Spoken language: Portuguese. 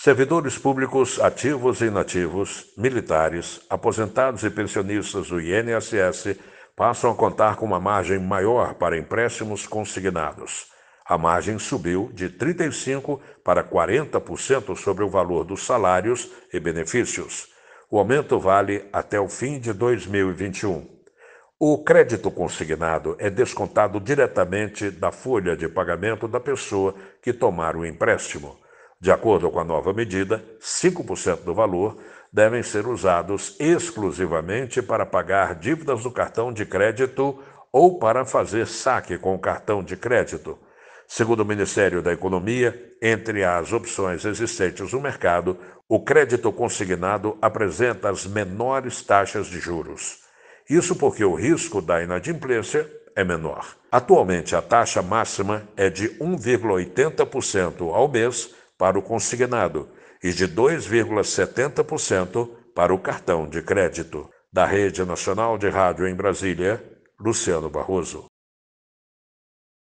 Servidores públicos ativos e inativos, militares, aposentados e pensionistas do INSS passam a contar com uma margem maior para empréstimos consignados. A margem subiu de 35% para 40% sobre o valor dos salários e benefícios. O aumento vale até o fim de 2021. O crédito consignado é descontado diretamente da folha de pagamento da pessoa que tomar o empréstimo. De acordo com a nova medida, 5% do valor devem ser usados exclusivamente para pagar dívidas do cartão de crédito ou para fazer saque com o cartão de crédito. Segundo o Ministério da Economia, entre as opções existentes no mercado, o crédito consignado apresenta as menores taxas de juros. Isso porque o risco da inadimplência é menor. Atualmente, a taxa máxima é de 1,80% ao mês para o consignado e de 2,70% para o cartão de crédito. Da Rede Nacional de Rádio em Brasília, Luciano Barroso.